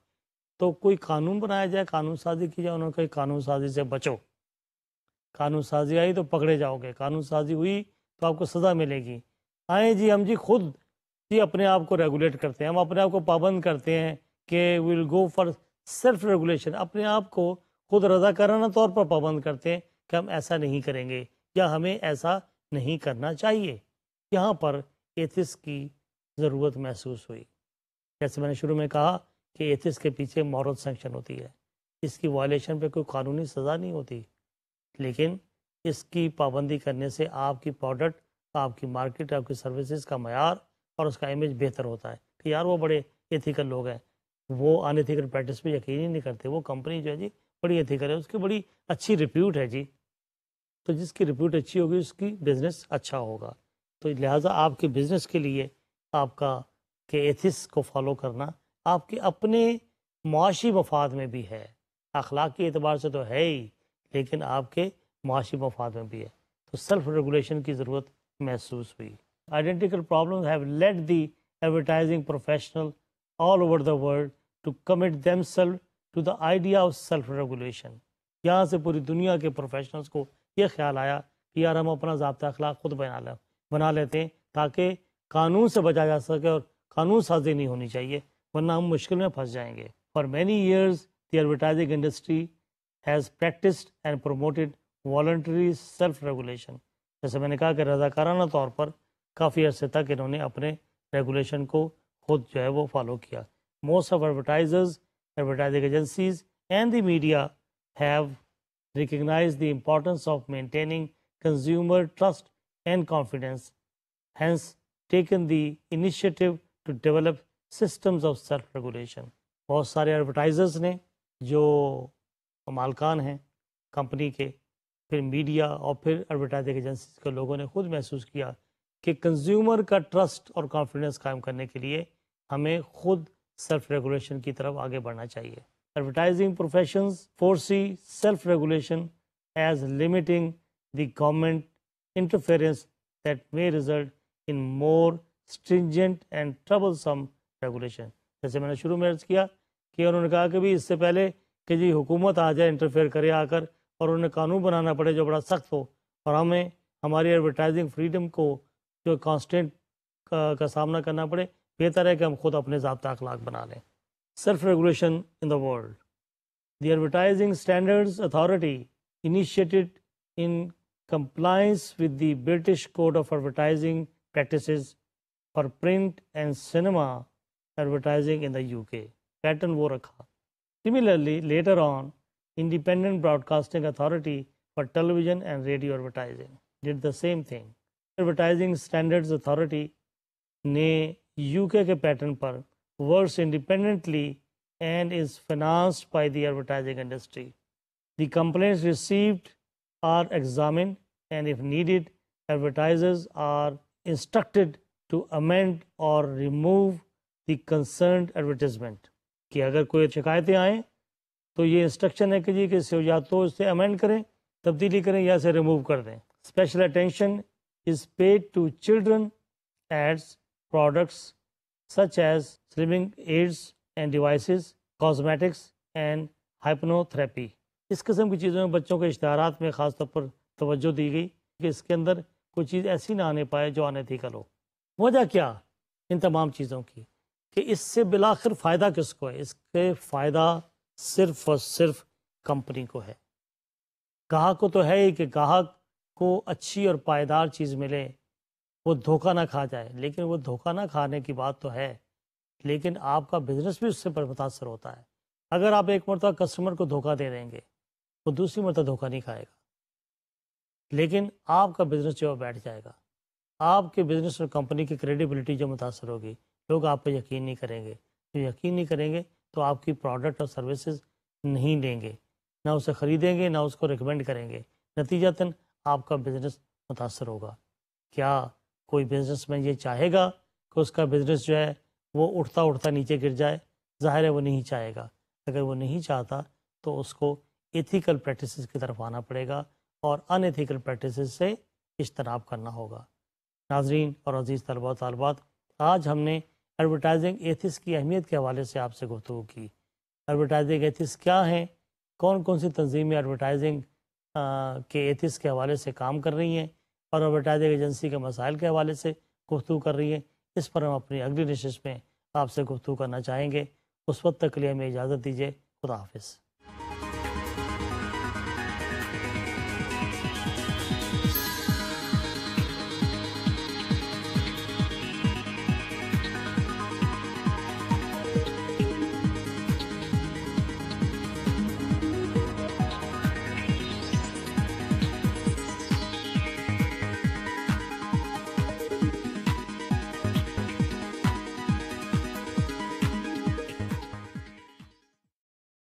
तो कोई कानून बनाया जाए कानून साजी की जाए उन्होंने कही कानून साजी से बचो कानून साजी आई तो पकड़े जाओगे कानून साजी हुई तो आपको सज़ा मिलेगी आए जी हम जी खुद जी अपने आप को रेगुलेट करते हैं हम अपने आप को पाबंद करते हैं कि will go for self regulation अपने आप को खुद रजाकाराना तौर पर पाबंद करते हैं कि हम ऐसा नहीं करेंगे या हमें ऐसा नहीं करना चाहिए यहाँ पर एथिस की ज़रूरत महसूस हुई जैसे मैंने शुरू में कहा कि एथिस के पीछे मॉरल सेंक्शन होती है इसकी वायलेशन पे कोई कानूनी सज़ा नहीं होती लेकिन इसकी पाबंदी करने से आपकी प्रोडक्ट तो आपकी मार्केट आपकी सर्विसेज का मैार और उसका इमेज बेहतर होता है कि तो यार वो बड़े एथिकल लोग हैं वो अनएथिकल प्रैक्टिस पे यकीन ही नहीं करते वो कंपनी जो है जी बड़ी एथिकल है उसकी बड़ी अच्छी रिप्यूट है जी तो जिसकी रिप्यूट अच्छी होगी उसकी बिज़नेस अच्छा होगा तो लिहाजा आपके बिज़नेस के लिए आपका के एथिस को फॉलो करना आपके अपने मुआशी मफाद में भी है अखलाक के अतबार से तो है ही लेकिन आपके मुआशी मफाद में भी है तो सेल्फ रेगुलेशन की ज़रूरत महसूस हुई identical problem have led the advertising professional all over the world to commit them self to the idea of self regulation यहाँ से पूरी दुनिया के प्रोफेशनल्स को ये ख्याल आया कि यार हम अपना जबता अखलाक खुद बना लें बना लेते हैं ताकि कानून से बचा जा सके और कानून साजी नहीं होनी चाहिए वरना हम मुश्किल में फंस जाएंगे for many years the advertising industry has practice and promoted voluntary self regulation जैसे मैंने कहा कि रज़ाकाराना तौर पर काफ़ी अर्से तक इन्होंने अपने रेगुलेशन को खुद जो है वो फॉलो किया most of advertisers advertising agencies and the media have recognise the importance of maintaining consumer trust and confidence has taken the initiative to develop systems of self regulation बहुत सारे एडवर्टाइजर्स ने जो मालकान हैं कंपनी के फिर media और फिर advertising agency के लोगों ने खुद महसूस किया कि कंज्यूमर का ट्रस्ट और कॉन्फिडेंस कायम करने के लिए हमें खुद सेल्फ रेगुलेशन की तरफ आगे बढ़ना चाहिए advertising profession foresees self regulation as limiting the government interference that may result in more stringent and troublesome regulation जैसे मैंने शुरू में अर्ज किया कि उन्होंने कहा कि भी इससे पहले कि जी हुकूमत आ जाए इंटरफेयर करे आकर और उन्हें कानून बनाना पड़े जो बड़ा सख्त हो और हमें हमारी एडवर्टाइजिंग फ्रीडम को जो कांस्टेंट का, का सामना करना पड़े बेहतर है कि हम खुद अपने जबता अखलाक बना लें self regulation in the world the Advertising Standards Authority initiated in compliance with the British code of advertising practice for print and cinema advertising in U K pattern वो रखा similarly later on independent broadcasting authority for television and radio advertising did the same thing advertising standards authority ne uk ke pattern par works independently and is financed by the advertising industry the complaints received are examined and if needed advertisers are instructed to amend or remove the concerned advertisement ki agar koi shikayatein aaye तो ये instruction है कि जी कि या तो इसे amend करें तब्दीली करें या इसे रिमूव कर दें special attention is paid to children ads products such as slimming aids and device cosmetics and hypnotherapy इस किस्म की चीज़ों में बच्चों के इश्तहार में ख़ास तौर पर तवज्जो दी गई कि इसके अंदर कोई चीज़ ऐसी ना आने पाए जो आने थी करो वजह क्या इन तमाम चीज़ों की कि इससे बिलाखिर फ़ायदा किसको है इसके फ़ायदा सिर्फ और सिर्फ कंपनी को है ग्राहक को तो है ही कि गाहक को अच्छी और पायदार चीज़ मिले वो धोखा ना खा जाए लेकिन वो धोखा ना खाने की बात तो है लेकिन आपका बिजनेस भी उससे पर मुतासर होता है अगर आप एक मरतबा कस्टमर को धोखा दे देंगे वो तो दूसरी मरतबा धोखा नहीं खाएगा लेकिन आपका बिजनेस जो है बैठ जाएगा आपके बिजनेस और कंपनी की क्रेडिबिलिटी जो मुतासर होगी लोग आप पर यकीन नहीं करेंगे जो यकीन नहीं करेंगे तो आपकी प्रोडक्ट और सर्विसेज नहीं लेंगे ना उसे ख़रीदेंगे ना उसको रिकमेंड करेंगे नतीजतन आपका बिज़नेस मुतासर होगा क्या कोई बिजनेस मैन ये चाहेगा कि उसका बिज़नेस जो है वो उठता उठता नीचे गिर जाए ज़ाहिर है वो नहीं चाहेगा अगर वो नहीं चाहता तो उसको एथिकल प्रैक्टिस की तरफ आना पड़ेगा और अनएथिकल प्रैक्टिस से इजतनाब करना होगा नाजरीन और अजीज़ तलबा तलबात आज हमने एडवर्टाइजिंग एथिस की अहमियत के हवाले से आपसे गुफ्तु की एडवर्टाइजिंग एथिस क्या हैं कौन कौन सी तंजीमें एडवर्टाइजिंग के एथिस के हवाले से काम कर रही हैं और एडवर्टाइजिंग एजेंसी के मसाइल के हवाले से गुफ्तु कर रही हैं इस पर हम अपनी अगली नशस्त में आपसे गुफ्तु करना चाहेंगे उस वक्त तक के लिए हमें इजाज़त दीजिए खुदा